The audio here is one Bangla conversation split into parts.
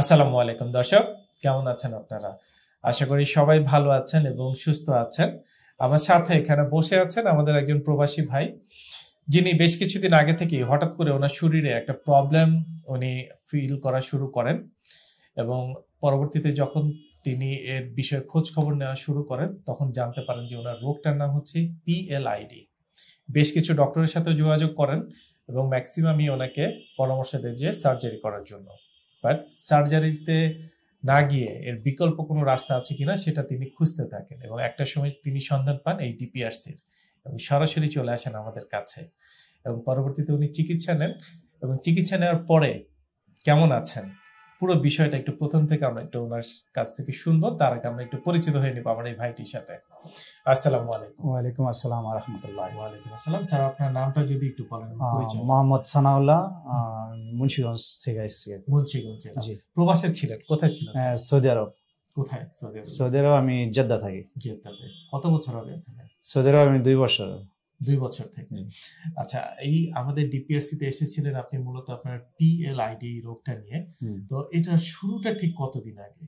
আসসালামু আলাইকুম দর্শক কেমন আছেন আপনারা আশা করি সবাই ভালো আছেন এবং সুস্থ আছেন আমার সাথে এখানে বসে আছেন আমাদের একজন প্রবাসী ভাই যিনি বেশ কিছুদিন আগে থেকেই হঠাৎ করে ওনার শরীরে একটা প্রবলেম উনি ফিল করা শুরু করেন এবং পরবর্তীতে যখন তিনি এর বিষয়ে খোঁজ খবর নেওয়া শুরু করেন তখন জানতে পারেন যে ওনার রোগটার নাম হচ্ছে পিএলআইডি বেশ কিছু ডক্টরের সাথে যোগাযোগ করেন এবং ম্যাক্সিমামই ওনাকে পরামর্শ দেন যে সার্জারি করার জন্য বাট সার্জারিতে না গিয়ে এর বিকল্প কোনো রাস্তা আছে কিনা সেটা তিনি খুঁজতে থাকেন এবং একটা সময় তিনি সন্ধান পান এই ডিপিআরসির এবং সরাসরি চলে আসেন আমাদের কাছে এবং পরবর্তীতে উনি চিকিৎসা নেন এবং চিকিৎসা নেওয়ার পরে কেমন আছেন পুরো বিষয়টা একটু প্রথম থেকে আমরা একটু ওনার কাছ থেকে শুনবো তার আগে আমরা একটু পরিচিত হয়ে নিবো আমার এই ভাইটির সাথে আসসালামু আলাইকুম ওয়ালাইকুম আসসালাম রহমতুল্লাহ ওয়ালাইকুম আসসালাম স্যার আপনার নামটা যদি একটু বলেন মোহাম্মদ সানাউল্লাহ মুন্সিগঞ্জ থেকে এসেছি মুন্সিগঞ্জ জি প্রবাসে ছিলেন কোথায় ছিলেন হ্যাঁ, সৌদি আরব কোথায় সৌদি আরব সৌদি আরব আমি জেদ্দা থাকি জেদ্দাতে কত বছর হবে সৌদি আরব আমি দুই বছর দুই বছর থেকে আচ্ছা এই আমাদের ডিপিআরসি তে এসেছিলেন আপনি মূলত আপনার পিএলআইডি রোগটা নিয়ে তো এটা শুরুটা ঠিক কতদিন আগে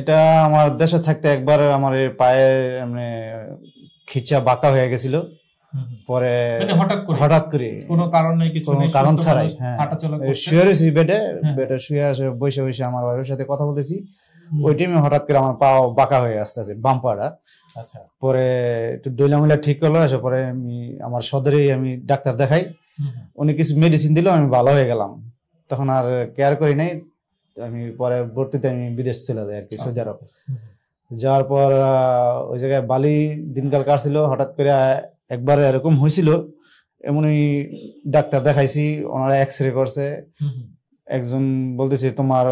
এটা আমার দেশে থাকতে একবার আমার পায়ের মানে খিচা বাঁকা হয়ে গেছিল পরে মানে হঠাৎ করে কোনো কারণ নেই কিছু কোনো কারণ ছাড়াই হ্যাঁ শুয়ে রয়েছি বেডে হ্যাঁ। বেডে শুয়ে আসে বসে বসে আমার বাবার সাথে কথা বলতেছি ওই টাইমে হঠাৎ করে আমার পা বাঁকা হয়ে আসতে বাম পাটা পরে একটু ডইলামিলা ঠিক করলো এসে পরে আমি আমার সদরেই আমি ডাক্তার দেখাই উনি কিছু মেডিসিন দিল আমি ভালো হয়ে গেলাম তখন আর কেয়ার করি নাই আমি পরে ভর্তিতে আমি বিদেশ চলে যাই আর কি সৌদি আচ্ছা। আরব যাওয়ার পর ওই জায়গায় বালি দিনকাল কাটছিল হঠাৎ করে একবার এরকম হয়েছিল এমনই ডাক্তার দেখাইছি ওনারা এক্স রে করছে একজন বলতেছে তোমার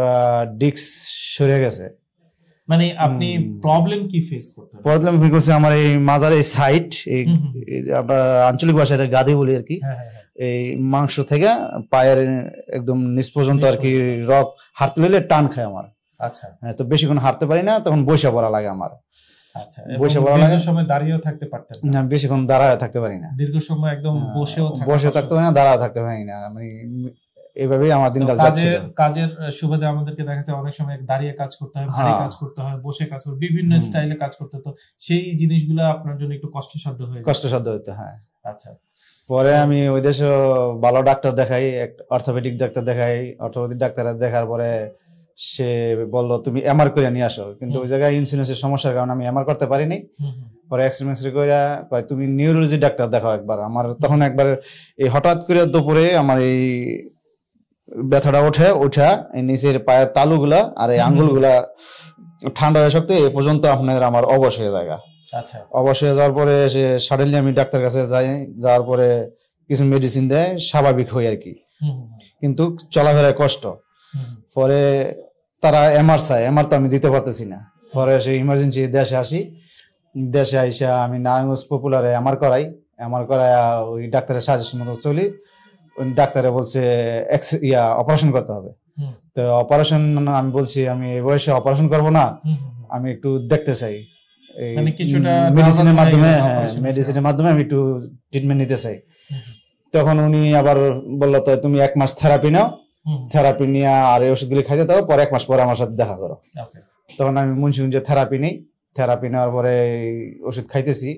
ডিক্স সরে গেছে মানে আপনি প্রবলেম কি ফেস করতে প্রবলেম ফেস করছে আমার এই মাজার এই সাইট এই আমরা আঞ্চলিক ভাষায় এটা গাদি বলি আর কি হ্যাঁ, হ্যাঁ, হ্যাঁ। এই মাংস থেকে পায়ের একদম নিচ পর্যন্ত আর কি রক হাঁটতে লইলে টান খায় আমার আচ্ছা হ্যাঁ তো বেশিক্ষণ হাঁটতে পারি না তখন বসে পড়া লাগে আমার আচ্ছা, বসে পড়া লাগে বেশিক্ষণ দাঁড়ায় থাকতে পারি না দীর্ঘ সময় একদম বসেও বসে থাকতে পারি না দাঁড়ায় থাকতে পারি না মানে এইভাবেই আমার দিনকাল যাচ্ছিল কাজের সুবাদে আমাদেরকে দেখা যায় অনেক সময় দাঁড়িয়ে কাজ করতে হয় ভারী হ্যাঁ। কাজ করতে হয় বসে কাজ করতে বিভিন্ন স্টাইলে কাজ করতে তো সেই জিনিসগুলো আপনার জন্য একটু কষ্টসাধ্য হয়ে কষ্টসাধ্য হ্যাঁ। আচ্ছা পরে আমি ওই দেশে ভালো ডাক্তার দেখাই অর্থোপেডিক ডাক্তার দেখাই অর্থোপেডিক ডাক্তার দেখার পরে সে বলল তুমি এমআর করে নিয়ে আসো কিন্তু ওই জায়গায় এর সমস্যার কারণে আমি এমআর করতে পারিনি পরে এক্সরে কয় তুমি নিউরোলজি ডাক্তার দেখাও একবার আমার তখন একবার এই হঠাৎ করে দুপুরে আমার এই ব্যথাটা ওঠে ওঠা নিচের পায়ের তালুগুলা আর এই আঙ্গুলগুলা ঠান্ডা হয়ে সত্যি এই পর্যন্ত আপনার আমার অবশ হয়ে যায় আচ্ছা অবশ হয়ে যাওয়ার পরে সে সাডেনলি আমি ডাক্তার কাছে যাই যাওয়ার পরে কিছু মেডিসিন দেয় স্বাভাবিক হই আর কি কিন্তু চলাফেরায় কষ্ট পরে তারা এমআর চায় এমআর তো আমি দিতে পারতেছি না পরে সেই ইমার্জেন্সি দেশে আসি দেশে আইসা আমি নারায়ণগঞ্জ পপুলারে এমআর করাই এমআর করায় ওই ডাক্তারের সাজেশন মতো চলি ডাক্তারে বলছে ইয়া অপারেশন করতে হবে তো অপারেশন আমি বলছি আমি এই বয়সে অপারেশন করব না আমি একটু দেখতে চাই মেডিসিনের মাধ্যমে মেডিসিনের হ্যাঁ, মাধ্যমে আমি একটু ট্রিটমেন্ট নিতে চাই তখন উনি আবার বললো তো তুমি এক মাস থেরাপি নাও থেরাপি নিয়ে আর এই ওষুধগুলি খাইতে দাও পরে এক মাস পরে আমার সাথে দেখা করো তখন আমি যে থেরাপি নেই থেরাপি নেওয়ার পরে ওষুধ খাইতেছি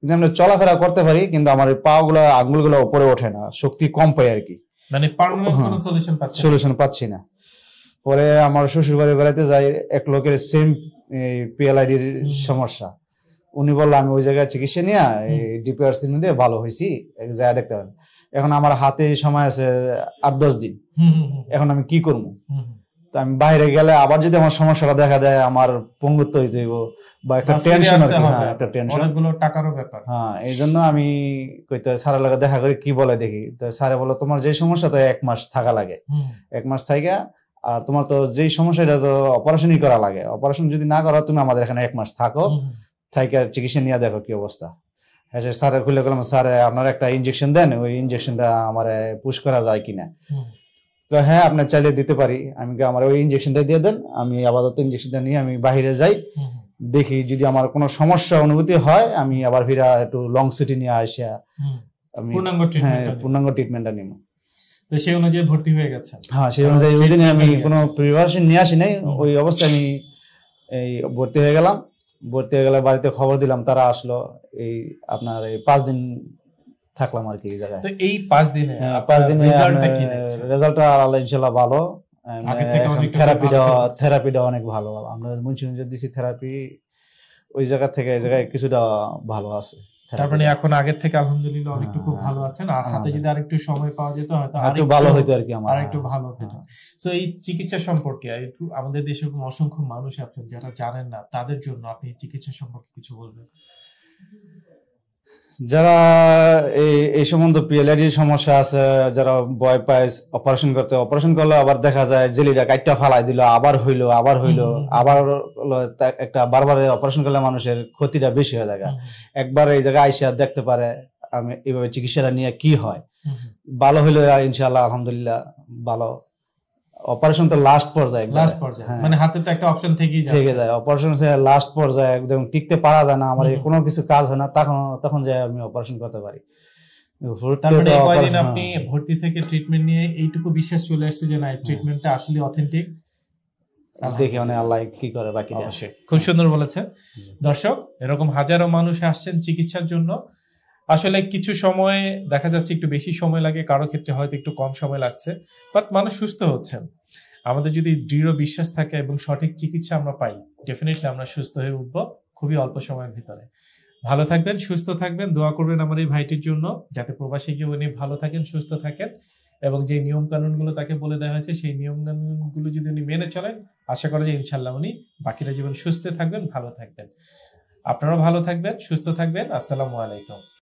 কিন্তু আমরা চলাফেরা করতে পারি কিন্তু আমার পা গুলো আঙ্গুল গুলো উপরে ওঠে না শক্তি কম পাই আর কি মানে সলিউশন হ্যাঁ, পাচ্ছি না পরে আমার শ্বশুর বাড়ি বেড়াতে যাই এক লোকের সেম পিএলআইডির সমস্যা উনি বললো আমি ওই জায়গায় চিকিৎসা নিয়ে ডিপিআরসির মধ্যে ভালো হয়েছি এক জায়গায় দেখতে পারেন এখন আমার হাতে সময় আছে আট দশ দিন এখন আমি কি করবো আমি বাইরে গেলে আবার যদি আমার সমস্যাটা দেখা দেয় আমার পঙ্গুত্ব হয়ে যাইব বা একটা টেনশন আর হ্যাঁ একটা টেনশন অনেকগুলো টাকারও ব্যাপার হ্যাঁ এই জন্য আমি কইতে স্যারের লাগে দেখা করে কি বলে দেখি তো স্যারে বলো তোমার যে সমস্যা তো এক মাস থাকা লাগে এক মাস থাকা আর তোমার তো যেই সমস্যা এটা তো অপারেশনই করা লাগে অপারেশন যদি না করো তুমি আমাদের এখানে এক মাস থাকো থাইকার চিকিৎসা নিয়ে দেখো কি অবস্থা হ্যাঁ স্যারের খুলে গেলাম স্যার আপনার একটা ইনজেকশন দেন ওই ইনজেকশনটা আমার পুশ করা যায় কিনা হ্যাঁ আপনার চাইলে দিতে পারি আমি আমার ওই ইঞ্জেকশনটা দিয়ে দেন আমি আপাতত ইঞ্জেকশনটা নিয়ে আমি বাহিরে যাই দেখি যদি আমার কোনো সমস্যা অনুভূতি হয় আমি আবার ফিরা একটু লং সিটি নিয়ে আসিয়া আমি পূর্ণাঙ্গ ট্রিটমেন্টটা হ্যাঁ, নিব তো সেই অনুযায়ী ভর্তি হয়ে গেছে হ্যাঁ সেই অনুযায়ী ওই দিনে আমি কোনো প্রিপারেশন নিয়ে আসি নাই ওই অবস্থায় আমি এই ভর্তি হয়ে গেলাম ভর্তি হয়ে গেলে বাড়িতে খবর দিলাম তারা আসলো এই আপনার এই পাঁচ দিন থাকলাম আর কি এই জায়গায় তো এই পাঁচ দিনে হ্যাঁ, পাঁচ দিনে রেজাল্টটা আল্লাহ ইনশাল্লাহ ভালো থেরাপিটা থেরাপিটা অনেক ভালো আমরা মুন্সিগঞ্জে দিছি থেরাপি ওই জায়গা থেকে এই জায়গায় কিছুটা ভালো আছে তার মানে এখন আগের থেকে আলহামদুলিল্লাহ খুব হ্যাঁ, ভালো আছেন আর হাতে যদি আরেকটু সময় পাওয়া যেত হয়তো হ্যাঁ, আরেকটু ভালো হতো আর কি আমার আরেকটু ভালো হতো সো এই চিকিৎসা সম্পর্কে একটু আমাদের দেশে অসংখ্য মানুষ আছেন যারা জানেন না তাদের জন্য আপনি চিকিৎসা সম্পর্কে কিছু বলবেন যারা এই এই সম্বন্ধে পিএলআইডির সমস্যা আছে যারা বয় পাইস অপারেশন করতে অপারেশন করলে আবার দেখা যায় জেলিটা কাইটটা ফালাই দিল আবার হইলো আবার হইলো আবার একটা বারবার অপারেশন করলে মানুষের ক্ষতিটা বেশি হয়ে থাকে একবার এই জায়গায় আইসা দেখতে পারে আমি এইভাবে চিকিৎসাটা নিয়ে কি হয় ভালো হইলো ইনশাল্লাহ আলহামদুলিল্লাহ ভালো অপারেশন তো লাস্ট পর্যায়ে লাস্ট পর্যায়ে হ্যাঁ। মানে হাতে তো একটা অপশন থেকেই যায় থেকে যায় অপারেশন লাস্ট পর্যায়ে একদম টিকতে পারা যায় না আমার কোনো কিছু কাজ হয় না তখন তখন যাই আমি অপারেশন করতে পারি মানে আপনি হ্যাঁ। ভর্তি থেকে ট্রিটমেন্ট নিয়ে এইটুকু বিশ্বাস চলে আসছে যে না ট্রিটমেন্টটা হ্যাঁ। আসলে অথেন্টিক দেখে মানে আল্লাহ কি করে বাকি অবশ্যই খুব সুন্দর বলেছে দর্শক এরকম হাজারো মানুষ আসছেন চিকিৎসার জন্য আসলে কিছু সময় দেখা যাচ্ছে একটু বেশি সময় লাগে কারো ক্ষেত্রে হয়তো একটু কম সময় লাগছে বাট মানুষ সুস্থ হচ্ছেন আমাদের যদি দৃঢ় বিশ্বাস থাকে এবং সঠিক চিকিৎসা আমরা পাই ডেফিনেটলি আমরা সুস্থ হয়ে উঠবো খুবই অল্প সময়ের ভিতরে ভালো থাকবেন সুস্থ থাকবেন দোয়া করবেন আমার এই ভাইটির জন্য যাতে প্রবাসী গিয়ে উনি ভালো থাকেন সুস্থ থাকেন এবং যে নিয়ম কানুনগুলো তাকে বলে দেওয়া হয়েছে সেই নিয়ম কানুনগুলো যদি উনি মেনে চলেন আশা করা যায় ইনশাল্লাহ উনি বাকিটা জীবন সুস্থ থাকবেন ভালো থাকবেন আপনারাও ভালো থাকবেন সুস্থ থাকবেন আসসালামু আলাইকুম